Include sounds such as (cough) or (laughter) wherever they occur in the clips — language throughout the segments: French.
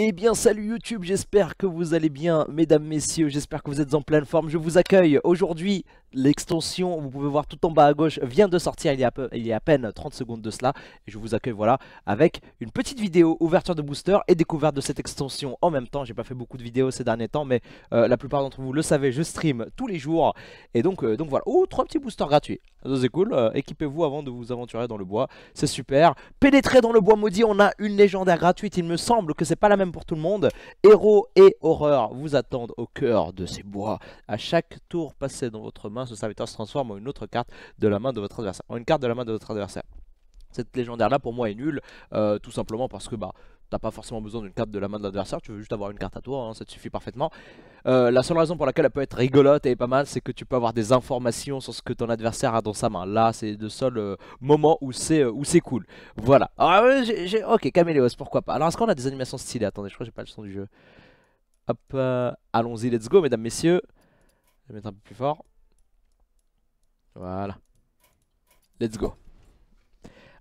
Eh bien salut YouTube, j'espère que vous allez bien mesdames, messieurs, j'espère que vous êtes en pleine forme, je vous accueille aujourd'hui l'extension, vous pouvez voir tout en bas à gauche, vient de sortir il y, a peu, il y à peine 30 secondes de cela et je vous accueille voilà avec une petite vidéo ouverture de booster et découverte de cette extension en même temps, j'ai pas fait beaucoup de vidéos ces derniers temps mais euh, la plupart d'entre vous le savez, je stream tous les jours et donc, euh, donc voilà, oh trois petits boosters gratuits, c'est cool, euh, équipez-vous avant de vous aventurer dans le bois, c'est super, pénétrer dans le bois maudit, on a une légendaire gratuite, il me semble que c'est pas la même pour tout le monde. Héros et horreur vous attendent au cœur de ces bois. À chaque tour passé dans votre main, ce serviteur se transforme en une autre carte de la main de votre adversaire. une carte de la main de votre adversaire cette légendaire là pour moi est nulle euh, tout simplement parce que bah T'as pas forcément besoin d'une carte de la main de l'adversaire, tu veux juste avoir une carte à toi, hein, ça te suffit parfaitement. Euh, la seule raison pour laquelle elle peut être rigolote et pas mal, c'est que tu peux avoir des informations sur ce que ton adversaire a dans sa main. Là, c'est le seul euh, moment où c'est euh, où c'est cool. Voilà. Ah, ok, Caméléos, pourquoi pas. Alors, est-ce qu'on a des animations stylées Attendez, je crois que j'ai pas le son du jeu. Hop, allons-y, let's go, mesdames, messieurs. Je vais mettre un peu plus fort. Voilà. Let's go.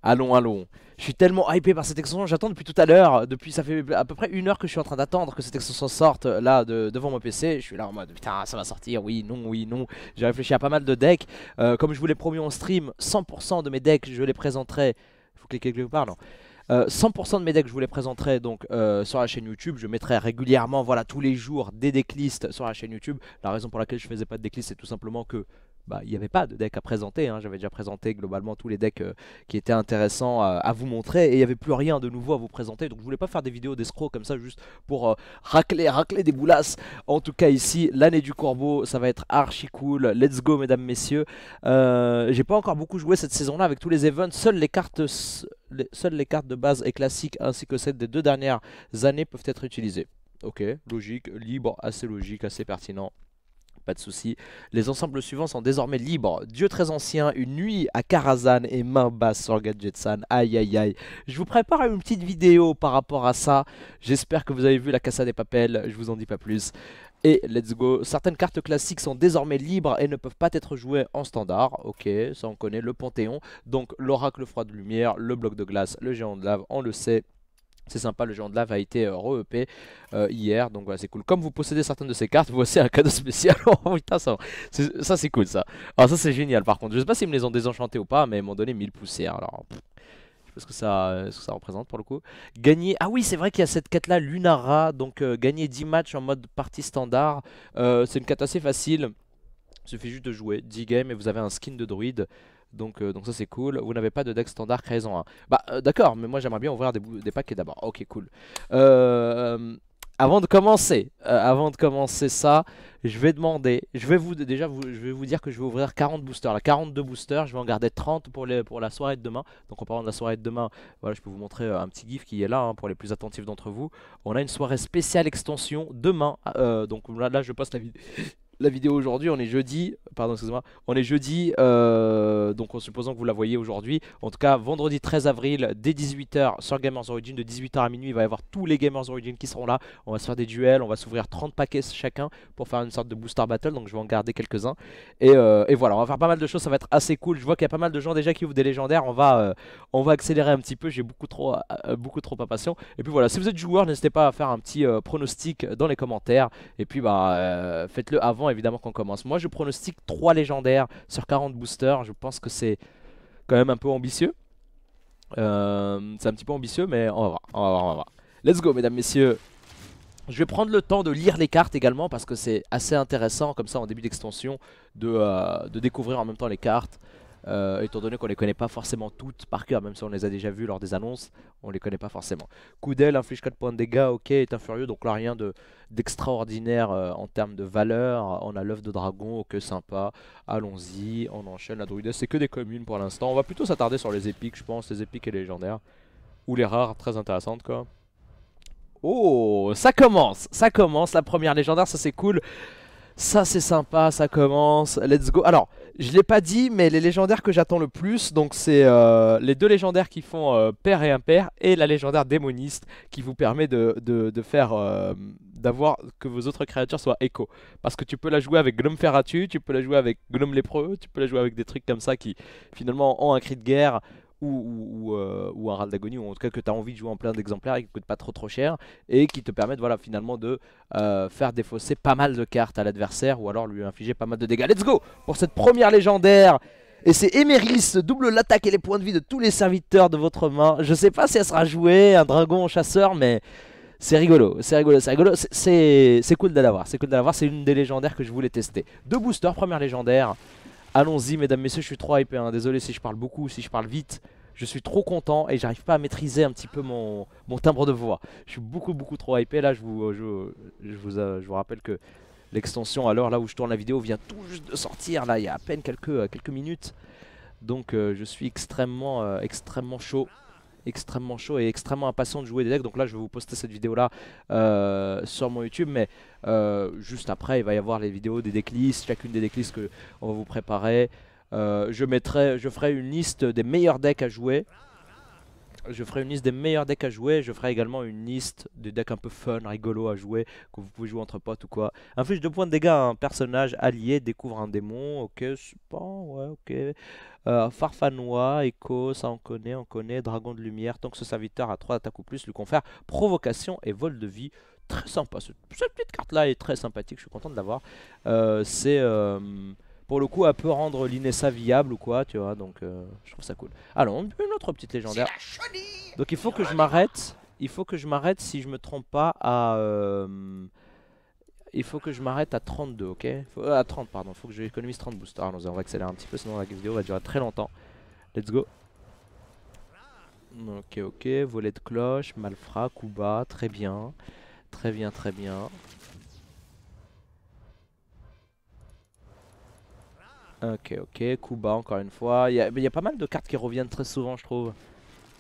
Allons, allons. Je suis tellement hypé par cette extension, j'attends depuis tout à l'heure, depuis ça fait à peu près une heure que je suis en train d'attendre que cette extension sorte là de, devant mon PC, je suis là en mode putain ça va sortir, oui, non, oui, non, j'ai réfléchi à pas mal de decks, euh, comme je vous l'ai promis en stream, 100% de mes decks je les présenterai, faut cliquer quelque part non, 100% euh, de mes decks je vous les présenterai donc euh, sur la chaîne YouTube, je mettrai régulièrement, voilà tous les jours des decklists sur la chaîne YouTube, la raison pour laquelle je faisais pas de decklist c'est tout simplement que bah, il n'y avait pas de deck à présenter. Hein. J'avais déjà présenté globalement tous les decks euh, qui étaient intéressants à vous montrer et il n'y avait plus rien de nouveau à vous présenter. Donc je voulais pas faire des vidéos d'escrocs comme ça juste pour euh, racler, racler des boulasses. En tout cas ici, l'année du corbeau, ça va être archi cool. Let's go mesdames, messieurs. Euh, j'ai pas encore beaucoup joué cette saison-là avec tous les events. Seules les cartes... seules les cartes de base et classiques ainsi que celles des deux dernières années peuvent être utilisées. Ok, logique, libre, assez logique, assez pertinent. Pas de souci. Les ensembles suivants sont désormais libres. Dieu très ancien, une nuit à Karazan et main basse sur Gadgetsan. Aïe aïe aïe. Je vous prépare une petite vidéo par rapport à ça. J'espère que vous avez vu la Cassa des Papels. Je vous en dis pas plus. Et let's go. Certaines cartes classiques sont désormais libres et ne peuvent pas être jouées en standard. Ok, ça on connaît. Le Panthéon. Donc l'oracle froid de lumière, le bloc de glace, le géant de lave, on le sait. C'est sympa, le géant de lave a été euh, re euh, hier, donc voilà, c'est cool. Comme vous possédez certaines de ces cartes, voici un cadeau spécial. (laughs) oh putain, ça, c'est cool ça. Alors ah, ça c'est génial par contre. Je sais pas s'ils me les ont désenchantés ou pas, mais ils m'ont donné 1000 poussières. Alors, ne je sais pas ce que, ça, euh, ça représente pour le coup. Gagner, ah oui, c'est vrai qu'il y a cette quête là, Lunara. Donc gagner 10 matchs en mode partie standard, c'est une quête assez facile. Il suffit juste de jouer 10 games et vous avez un skin de druide. Euh, donc, ça c'est cool. Vous n'avez pas de deck standard créé 1. Bah euh, d'accord, mais moi j'aimerais bien ouvrir des, des paquets d'abord. Ok, cool. Euh, avant de commencer, avant de commencer ça, je vais demander, je vais vous déjà je vais vous dire que je vais ouvrir 40 boosters, là 42 boosters, je vais en garder 30 pour, les, pour la soirée de demain. Donc en parlant de la soirée de demain, voilà, je peux vous montrer un petit gif qui est là hein, pour les plus attentifs d'entre vous. On a une soirée spéciale extension demain, donc là, là je poste la vidéo la vidéo aujourd'hui, on est jeudi, pardon, excusez-moi, on est jeudi, euh, donc en supposant que vous la voyez aujourd'hui, en tout cas vendredi 13 avril dès 18h sur Gamers Origin, de 18h à minuit, il va y avoir tous les Gamers Origin qui seront là, on va se faire des duels, on va s'ouvrir 30 paquets chacun pour faire une sorte de booster battle, donc je vais en garder quelques-uns, euh, et, voilà, on va faire pas mal de choses, ça va être assez cool, je vois qu'il y a pas mal de gens déjà qui ouvrent des légendaires, on va, euh, on va accélérer un petit peu, j'ai beaucoup trop, beaucoup trop impatient, et puis voilà, si vous êtes joueur, n'hésitez pas à faire un petit pronostic dans les commentaires, et puis bah, faites-le avant évidemment qu'on commence. Moi je pronostique 3 légendaires sur 40 boosters, je pense que c'est quand même un peu ambitieux. Euh, c'est un petit peu ambitieux mais on va voir, on va voir, on va voir. Let's go mesdames, messieurs je vais prendre le temps de lire les cartes également parce que c'est assez intéressant comme ça en début d'extension de, euh, découvrir en même temps les cartes. Euh, étant donné qu'on les connaît pas forcément toutes par cœur, même si on les a déjà vues lors des annonces, on les connaît pas forcément. Coudel inflige 4 points de dégâts, ok, est furieux donc là rien d'extraordinaire de, d'extraordinaire euh, en termes de valeur. On a l'œuf de dragon, ok, oh, sympa, allons-y, on enchaîne la druidesse, c'est que des communes pour l'instant. On va plutôt s'attarder sur les épiques, je pense, les épiques et les légendaires, ou les rares, très intéressantes quoi. Oh, ça commence, ça commence, la première légendaire, ça c'est cool ça c'est sympa, ça commence, let's go. Alors, je l'ai pas dit, mais les légendaires que j'attends le plus, donc c'est euh, les deux légendaires qui font euh, père et impair, et la légendaire démoniste qui vous permet de, faire euh, d'avoir que vos autres créatures soient écho. Parce que tu peux la jouer avec Gnome Ferratu, tu peux la jouer avec Gnome Lépreux, tu peux la jouer avec des trucs comme ça qui finalement ont un cri de guerre euh, ou, un RAL d'agonie, ou en tout cas que tu as envie de jouer en plein d'exemplaires et qui ne coûte pas trop trop cher, et qui te permettent voilà, finalement de euh, faire défausser pas mal de cartes à l'adversaire, ou alors lui infliger pas mal de dégâts. Let's go pour cette première légendaire et c'est Emeris, double l'attaque et les points de vie de tous les serviteurs de votre main. Je sais pas si elle sera jouée, un dragon chasseur, mais c'est rigolo, c'est rigolo, c'est rigolo. C'est cool de l'avoir, c'est cool de l'avoir, c'est une des légendaires que je voulais tester. Deux boosters, première légendaire. Allons-y, mesdames, messieurs, je suis trop hypé. Hein. Désolé si je parle beaucoup, si je parle vite. Je suis trop content et j'arrive pas à maîtriser un petit peu mon, timbre de voix. Je suis beaucoup, beaucoup trop hypé. Là, je vous, euh, je, vous, euh, je vous rappelle que l'extension, à l'heure là où je tourne la vidéo, vient tout juste de sortir. Là, il y a à peine quelques, euh, quelques minutes. Donc, je suis extrêmement, extrêmement chaud extrêmement chaud et extrêmement impatient de jouer des decks. Donc là, je vais vous poster cette vidéo-là euh, sur mon YouTube. Mais euh, juste après, il va y avoir les vidéos des decklists, chacune des decklists que on va vous préparer. Euh, je, mettrai, je ferai une liste des meilleurs decks à jouer je ferai une liste des meilleurs decks à jouer. Je ferai également une liste des decks un peu fun, rigolo à jouer, que vous pouvez jouer entre potes ou quoi. Inflige 2 points de dégâts à un personnage allié, découvre un démon. Ok, pas... ouais, ok. Euh, Farfanois, Echo, ça on connaît, on connaît. Dragon de lumière, tant que ce serviteur a 3 attaques ou plus, lui confère provocation et vol de vie. Très sympa. Cette petite carte là est très sympathique, je suis content de l'avoir. Euh, c'est. Euh, pour le coup, elle peut rendre l'Inessa viable ou quoi, tu vois, donc euh, je trouve ça cool. Allons, une autre petite légendaire. Donc il faut que je m'arrête, il faut que je m'arrête si je me trompe pas à... Euh, il faut que je m'arrête à 32, ok euh, À 30, pardon, il faut que j'économise 30 boosts. Alors, y on va accélérer un petit peu, sinon la vidéo va durer très longtemps. Let's go. Ok, ok, volet de cloche, malfra, Kuba, très bien. Très bien, très bien. Ok, ok, Kuba encore une fois. Il y, a, pas mal de cartes qui reviennent très souvent, je trouve.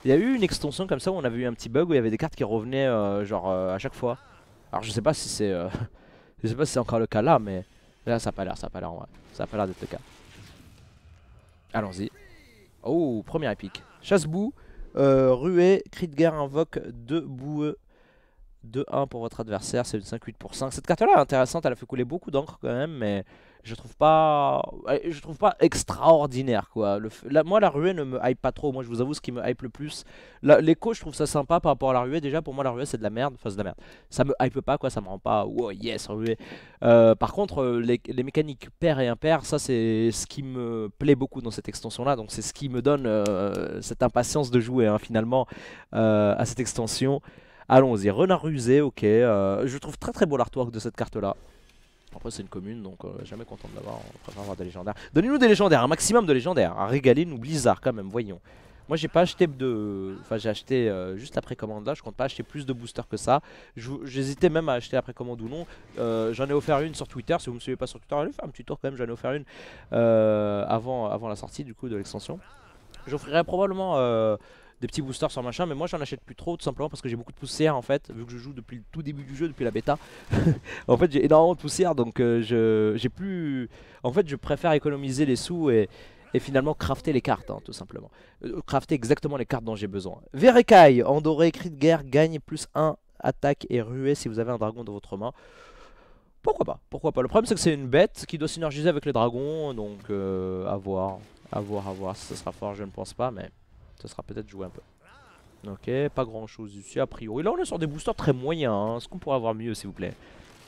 Il y a eu une extension comme ça où on avait eu un petit bug où il y avait des cartes qui revenaient euh, genre euh, à chaque fois. Alors je sais pas si c'est euh, (laughs) je sais pas si c'est encore le cas là, mais là ça a pas l'air, ça a pas l'air en vrai. Ça a pas l'air d'être le cas. Allons-y. Oh, première épique. Chasse-boue, ruée, cri de guerre invoque, deux boueux. 2-1 pour votre adversaire, c'est une 5-8 pour 5. Cette carte-là est intéressante, elle a fait couler beaucoup d'encre quand même, mais je trouve pas je trouve pas extraordinaire quoi moi la ruée ne me hype pas trop moi je vous avoue ce qui me hype le plus l'écho je trouve ça sympa par rapport à la ruée déjà pour moi la ruée c'est de la merde enfin de merde ça me hype pas quoi ça me rend pas wow yes ruée euh, par contre euh, les, mécaniques pair et impair ça c'est ce qui me plaît beaucoup dans cette extension là donc c'est ce qui me donne euh, cette impatience de jouer hein, finalement à cette extension allons-y renard rusé ok je trouve très très beau l'artwork de cette carte là après c'est une commune donc euh, jamais content de l'avoir, on préfère avoir des légendaires. Donnez-nous des légendaires, un maximum de légendaires, à régaler nous Blizzard quand même, voyons. Moi j'ai pas acheté de... Enfin j'ai acheté euh, juste la précommande là, je compte pas acheter plus de boosters que ça. J'hésitais même à acheter la précommande ou non. Euh, j'en ai offert une sur Twitter, si vous me suivez pas sur Twitter, allez faire un petit tour quand même, j'en ai offert une avant, avant la sortie du coup de l'extension. J'offrirai probablement des petits boosters sur machin, mais moi j'en achète plus trop tout simplement parce que j'ai beaucoup de poussière en fait, vu que je joue depuis le tout début du jeu, depuis la bêta. (laughs) en fait j'ai énormément de poussière donc euh, je j'ai plus... En fait je préfère économiser les sous et, finalement crafter les cartes hein, tout simplement. Euh, crafter exactement les cartes dont j'ai besoin. Verekai, en cri de guerre, gagne plus 1 attaque et ruée si vous avez un dragon dans votre main. Pourquoi pas, pourquoi pas. Le problème c'est que c'est une bête qui doit synergiser avec les dragons, donc euh, à voir, à voir, à voir ça sera fort, je ne pense pas, mais... Ça sera peut-être joué un peu. Ok, pas grand chose ici a priori. Là on est sur des boosters très moyens. Hein. Est-ce qu'on pourrait avoir mieux s'il vous plaît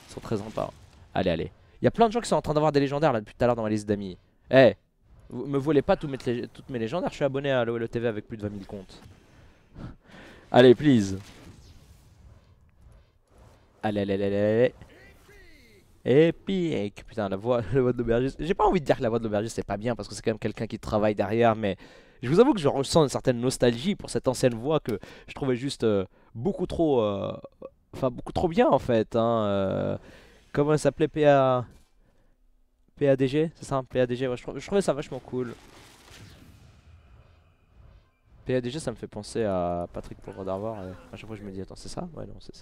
Ils sont très sympas. Allez, allez. Il y a plein de gens qui sont en train d'avoir des légendaires là depuis tout à l'heure dans ma liste d'amis. Eh, vous me volez pas tout toutes mes légendaires. Je suis abonné à LOL e TV avec plus de 20 000 comptes. (laughs) allez, please. Allez, allez, allez, allez. Epic. Putain, la voix, (laughs) la voix de l'aubergiste. J'ai pas envie de dire que la voix de l'aubergiste c'est pas bien parce que c'est quand même quelqu'un qui travaille derrière, mais je vous avoue que je ressens une certaine nostalgie pour cette ancienne voix que je trouvais juste euh, beaucoup trop. Euh, enfin, beaucoup trop bien en fait. Hein, euh. comment elle s'appelait PA. PADG C'est ça, PADG je, trouvais ça vachement cool. PADG ça me fait penser à Patrick pour le d'Arvor. À chaque fois je me dis attends c'est ça Ouais non c'est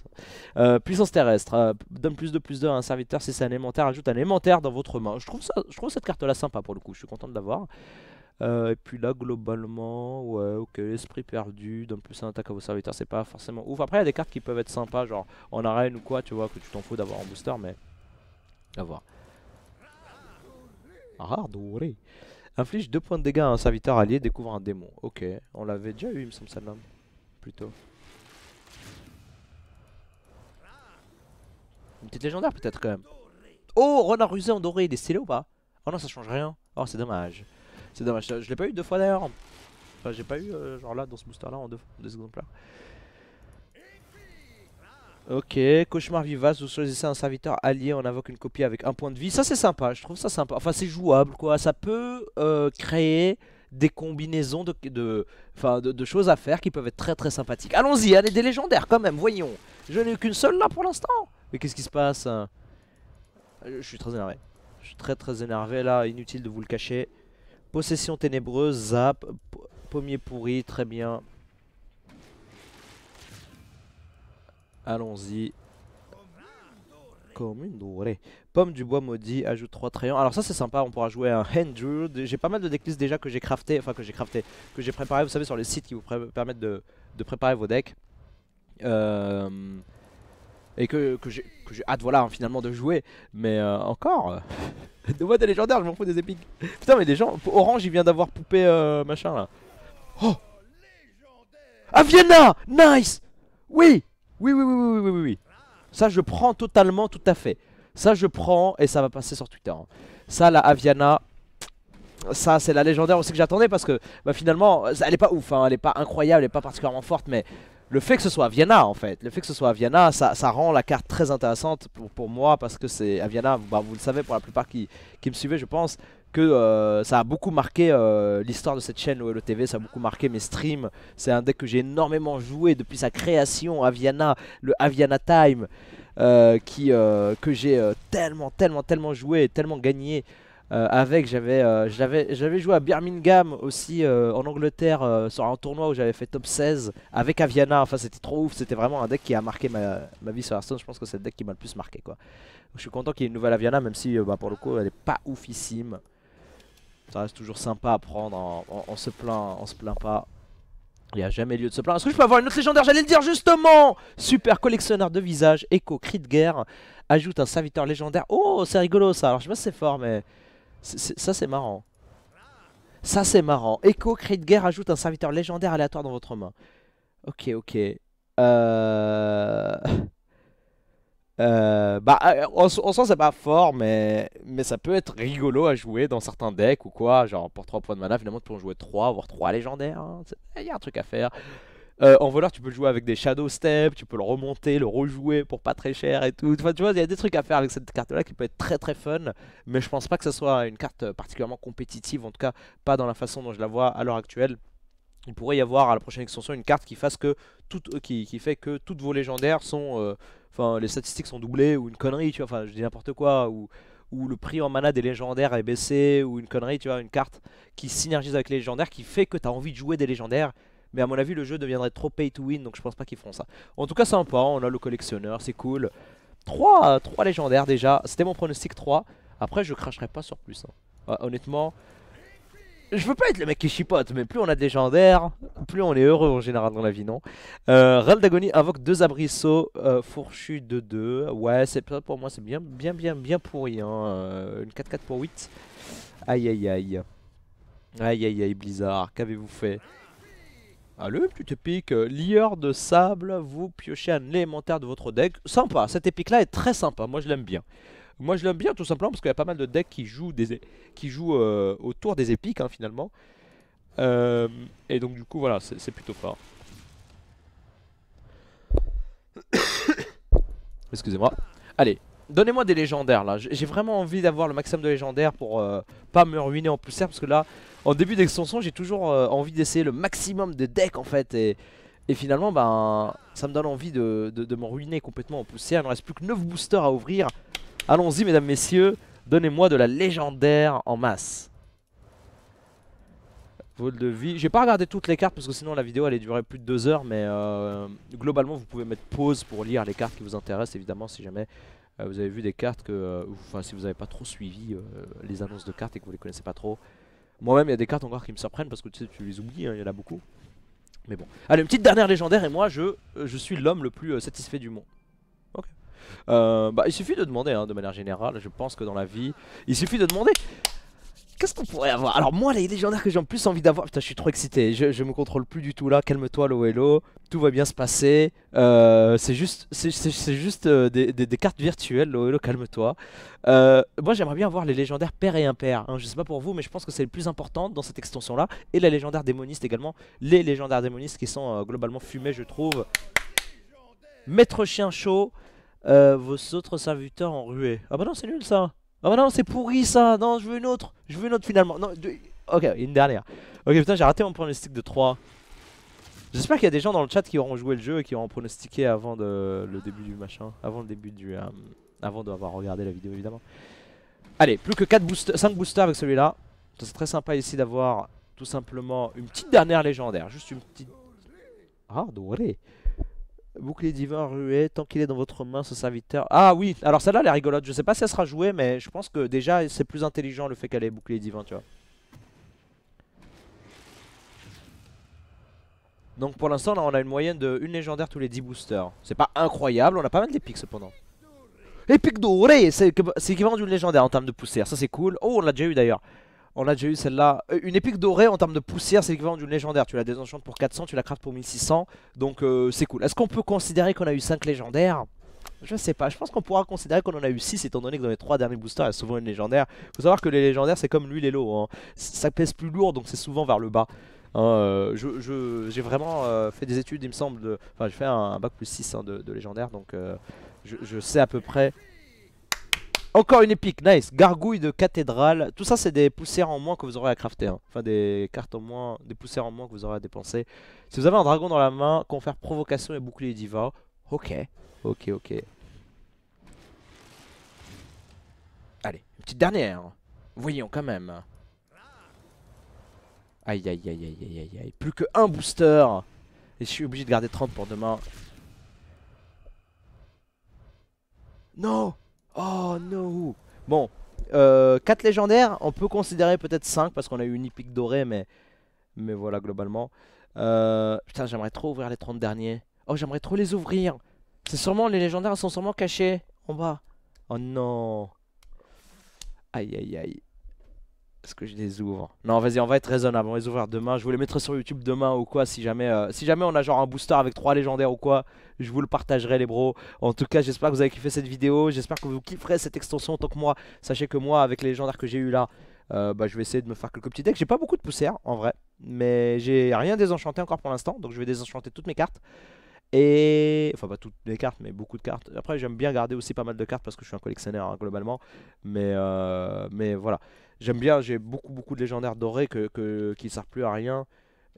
ça. puissance terrestre. donne plus de plus de à un serviteur si c'est un élémentaire. Ajoute un élémentaire dans votre main. Je trouve ça, je trouve cette carte là sympa pour le coup. Je suis content de l'avoir. Euh, et puis là, globalement, ouais, ok, l'esprit perdu, donne plus un attaque à vos serviteurs, c'est pas forcément ouf. Après, il y a des cartes qui peuvent être sympas, genre en arène ou quoi, tu vois, que tu t'en fous d'avoir en booster, mais. À voir. Un ah, Inflige 2 points de dégâts à un serviteur allié, découvre un démon. Ok, on l'avait déjà eu, il me semble, Plutôt. Une petite légendaire, peut-être, quand même. Oh, renard rusé en doré, il est scellé ou pas Oh non, ça change rien. Oh, c'est dommage. C'est dommage, je l'ai pas eu deux fois d'ailleurs. Enfin, j'ai pas eu euh, genre là dans ce booster là en deux, secondes Ok, cauchemar vivace, vous choisissez un serviteur allié, on invoque une copie avec un point de vie. Ça c'est sympa, je trouve ça sympa. Enfin c'est jouable quoi, ça peut euh, créer des combinaisons de, de, de, choses à faire qui peuvent être très très sympathiques. Allons-y, allez hein, des légendaires quand même, voyons. Je n'ai qu'une seule là pour l'instant. Mais qu'est-ce qui se passe hein Je suis très énervé. Je suis très très énervé là, inutile de vous le cacher. Possession ténébreuse, zap, pommier pourri, très bien. Allons-y. une dorée. Pomme du bois maudit, ajoute 3 trayants. Alors ça c'est sympa, on pourra jouer un Andrew. J'ai pas mal de decklists déjà que j'ai crafté, enfin que j'ai crafté, que j'ai préparé, vous savez, sur les sites qui vous permettent de, préparer vos decks. Euh, et que, que j'ai hâte, voilà, hein, finalement de jouer. Mais euh, encore (laughs) De moi des légendaires, je m'en fous des épiques. Putain, mais les gens. Orange, il vient d'avoir poupé euh, machin là. Oh Ah, Vienna Nice oui oui, oui oui, oui, oui, oui, oui, Ça, je prends totalement, tout à fait. Ça, je prends et ça va passer sur Twitter. Hein. Ça, la Aviana, ça c'est la légendaire aussi que j'attendais parce que bah, finalement elle est pas ouf, hein, elle est pas incroyable, elle est pas particulièrement forte mais le fait que ce soit Aviana en fait, le fait que ce soit à ça, rend la carte très intéressante pour, pour moi parce que c'est Aviana, bah, vous le savez pour la plupart qui, me suivez je pense, que euh, ça a beaucoup marqué euh, l'histoire de cette chaîne le TV, ça a beaucoup marqué mes streams, c'est un deck que j'ai énormément joué depuis sa création Aviana, le Aviana Time, euh, qui, que j'ai tellement, tellement, tellement joué, tellement gagné euh, avec, euh, j'avais j'avais joué à Birmingham aussi euh, en Angleterre sur un tournoi où j'avais fait top 16 avec Aviana. Enfin, c'était trop ouf. C'était vraiment un deck qui a marqué ma, vie sur Hearthstone. Je pense que c'est le deck qui m'a le plus marqué. quoi. Je suis content qu'il y ait une nouvelle Aviana, même si bah, pour le coup elle est pas oufissime. Ça reste toujours sympa à prendre. on, se plaint, on se plaint pas. Il n'y a jamais lieu de se plaindre. Est-ce que je peux avoir une autre légendaire J'allais le dire justement Super collectionneur de visages, écho, cri de guerre, ajoute un serviteur légendaire. Oh, c'est rigolo ça. Alors je sais pas si c'est fort, mais ça c'est marrant. Ça c'est marrant. Echo, cri de guerre, ajoute un serviteur légendaire aléatoire dans votre main. Ok, ok. Euh... Euh, bah, euh, on sent c'est pas fort, mais, mais ça peut être rigolo à jouer dans certains decks ou quoi. Genre, pour 3 points de mana, finalement, tu peux en jouer 3, voire 3 légendaires. Hein. Il y a un truc à faire. Euh, en voleur, tu peux le jouer avec des shadow steps, tu peux le remonter, le rejouer pour pas très cher et tout. tu vois, il y a des trucs à faire avec cette carte-là qui peut être très très fun, mais je pense pas que ce soit une carte euh, particulièrement compétitive, en tout cas pas dans la façon dont je la vois à l'heure actuelle. Il pourrait y avoir à la prochaine extension une carte qui fasse que euh, qui, fait que toutes vos légendaires sont, enfin, les statistiques sont doublées ou une connerie, tu vois. Enfin, je dis n'importe quoi ou le prix en mana des légendaires est baissé, ou une connerie, tu vois, une carte qui synergise avec les légendaires, qui fait que tu as envie de jouer des légendaires, mais à mon avis, le jeu deviendrait trop pay to win, donc je pense pas qu'ils feront ça. En tout cas, sympa, on a le collectionneur, c'est cool. 3, 3 légendaires déjà, c'était mon pronostic 3. Après, je cracherai pas sur plus. Hein. Ah, honnêtement, je veux pas être le mec qui chipote, mais plus on a de légendaires, plus on est heureux en général dans la vie, non euh, d'Agonie invoque deux abrisseaux, euh, de 2. Ouais, c'est pour moi, c'est bien, bien, bien, bien pourri. Hein. Euh, une 4-4 pour 8. Aïe, aïe, aïe. Aïe, aïe, aïe, Blizzard, qu'avez-vous fait Allez, petite épique, euh, lieur de sable, vous piochez un élémentaire de votre deck. Sympa, cette épique là est très sympa, moi je l'aime bien. Moi je l'aime bien tout simplement parce qu'il y a pas mal de decks qui jouent, des, qui jouent euh, autour des épiques hein, finalement. Euh, et donc du coup voilà, c'est plutôt fort. (coughs) Excusez-moi. Allez, donnez-moi des légendaires là. J'ai vraiment envie d'avoir le maximum de légendaires pour pas me ruiner en plus parce que là, en début d'extension, j'ai toujours euh, envie d'essayer le maximum de decks en fait. Et, finalement, ben, ça me donne envie de, de, m'en ruiner complètement en poussière. Il ne reste plus que 9 boosters à ouvrir. Allons-y, mesdames, messieurs. Donnez-moi de la légendaire en masse. Vol de vie. J'ai pas regardé toutes les cartes parce que sinon la vidéo allait durer plus de 2 heures. Mais euh, globalement, vous pouvez mettre pause pour lire les cartes qui vous intéressent, évidemment, si jamais euh, vous avez vu des cartes que. enfin, si vous n'avez pas trop suivi les annonces de cartes et que vous les connaissez pas trop. Moi-même, il y a des cartes encore qui me surprennent parce que tu sais, tu les oublies, hein, il y en a beaucoup. Mais bon. Allez, une petite dernière légendaire et moi, je, euh, je suis l'homme le plus euh, satisfait du monde. Ok. Euh, bah, il suffit de demander, hein, de manière générale, je pense que dans la vie, il suffit de demander. Qu'est-ce qu'on pourrait avoir Alors moi, les légendaires que j'ai en plus envie d'avoir... Putain, je suis trop excité. Je, me contrôle plus du tout là. Calme-toi, Loelo. Tout va bien se passer. Euh, c'est juste, c'est, juste euh, des, cartes virtuelles, Loelo. Calme-toi. Euh, moi, j'aimerais bien avoir les légendaires Père et impair. Hein. Je sais pas pour vous, mais je pense que c'est le plus important dans cette extension-là. Et la légendaire démoniste également. Les légendaires démonistes qui sont globalement fumés, je trouve. Maître chien chaud. vos autres serviteurs en ruée. Ah bah non, c'est nul ça Oh non, c'est pourri ça. Non, je veux une autre. Je veux une autre finalement. Non, Ok, une dernière. Ok, putain, j'ai raté mon pronostic de 3. J'espère qu'il y a des gens dans le chat qui auront joué le jeu et qui auront pronostiqué avant le début du machin. Avant le début du. avant euh, avant d'avoir regardé la vidéo évidemment. Allez, plus que 4 boost... 5 boosters avec celui-là. C'est très sympa ici d'avoir tout simplement une petite dernière légendaire. Juste une petite. Ah, doré. Bouclier divin, rué, tant qu'il est dans votre main, ce serviteur... Ah oui, alors celle-là, elle est rigolote. Je sais pas si elle sera jouée, mais je pense que déjà, c'est plus intelligent le fait qu'elle ait bouclier divin, tu vois. Donc pour l'instant, là, on a une moyenne de une légendaire tous les 10 boosters. C'est pas incroyable, on a pas mal d'épiques cependant. Épique doré, c'est équivalent d'une légendaire en termes de poussière, ça c'est cool. Oh, on l'a déjà eu d'ailleurs. On a déjà eu celle-là. Euh, une épique dorée en termes de poussière, c'est l'équivalent d'une légendaire. Tu la désenchantes pour 400, tu la craftes pour 1600. Donc euh, c'est cool. Est-ce qu'on peut considérer qu'on a eu 5 légendaires je sais pas, je pense qu'on pourra considérer qu'on en a eu 6 étant donné que dans les 3 derniers boosters, il y a souvent une légendaire. Faut savoir que les légendaires, c'est comme l'huile et l'eau. Hein. Ça pèse plus lourd, donc c'est souvent vers le bas. Hein. Euh, j'ai vraiment fait des études, il me semble. Enfin, j'ai fait un, bac plus 6 hein, de, légendaire, donc je, sais à peu près encore une épique, nice. Gargouille de cathédrale. Tout ça, c'est des poussières en moins que vous aurez à crafter. Hein. Enfin, des cartes en moins, des poussières en moins que vous aurez à dépenser. Si vous avez un dragon dans la main, confère provocation et bouclier diva. Ok, ok, ok. Allez, une petite dernière. Voyons quand même. Aïe, aïe, aïe, aïe, aïe, aïe, aïe. Plus que un booster. Et je suis obligé de garder 30 pour demain. Non Oh no Bon, euh, 4 légendaires, on peut considérer peut-être 5 parce qu'on a eu une épique dorée, mais, mais voilà globalement. Euh, putain, j'aimerais trop ouvrir les 30 derniers. Oh, j'aimerais trop les ouvrir. C'est sûrement, les légendaires sont sûrement cachés en bas. Oh non. Aïe aïe aïe que je les ouvre Non, vas-y, on va être raisonnable. On va les ouvrir demain. Je vous les mettrai sur YouTube demain ou quoi. Si jamais, euh, si jamais on a genre un booster avec trois légendaires ou quoi, je vous le partagerai, les bros. En tout cas, j'espère que vous avez kiffé cette vidéo. J'espère que vous kifferez cette extension tant que moi. Sachez que moi, avec les légendaires que j'ai eu là, euh, bah, je vais essayer de me faire quelques petits decks. J'ai pas beaucoup de poussière en vrai, mais j'ai rien désenchanté encore pour l'instant. Donc je vais désenchanter toutes mes cartes. Et enfin pas toutes les cartes mais beaucoup de cartes. Après j'aime bien garder aussi pas mal de cartes parce que je suis un collectionneur hein, globalement. Mais, euh, mais voilà. J'aime bien, j'ai beaucoup beaucoup de légendaires dorés que, ne qui servent plus à rien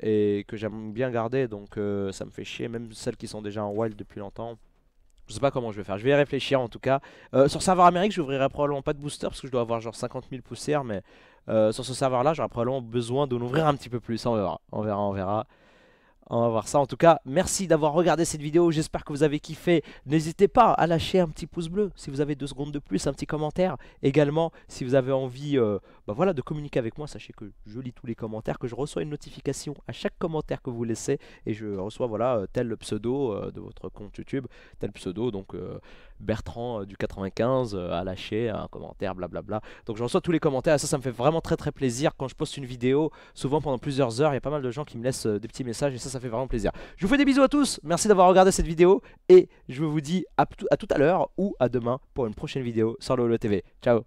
et que j'aime bien garder donc euh, ça me fait chier, même celles qui sont déjà en wild depuis longtemps. Je sais pas comment je vais faire, je vais y réfléchir en tout cas. Euh, sur serveur amérique, j'ouvrirai probablement pas de booster parce que je dois avoir genre 50 000 poussières, mais euh, sur ce serveur là, j'aurai probablement besoin d'en ouvrir un petit peu plus. On verra, on verra, on verra. On va voir ça. En tout cas, merci d'avoir regardé cette vidéo. J'espère que vous avez kiffé. N'hésitez pas à lâcher un petit pouce bleu si vous avez deux secondes de plus, un petit commentaire. Également, si vous avez envie euh, bah voilà, de communiquer avec moi, sachez que je lis tous les commentaires, que je reçois une notification à chaque commentaire que vous laissez. Et je reçois voilà, euh, tel pseudo euh, de votre compte YouTube, tel pseudo. Donc... Bertrand euh, du 95 a lâché un commentaire, blablabla. Donc je reçois tous les commentaires, et ça, ça me fait vraiment très très plaisir quand je poste une vidéo, souvent pendant plusieurs heures, il y a pas mal de gens qui me laissent euh, des petits messages, et ça, ça fait vraiment plaisir. Je vous fais des bisous à tous, merci d'avoir regardé cette vidéo, et je vous dis à, à tout à l'heure ou à demain pour une prochaine vidéo sur Lolo TV. Ciao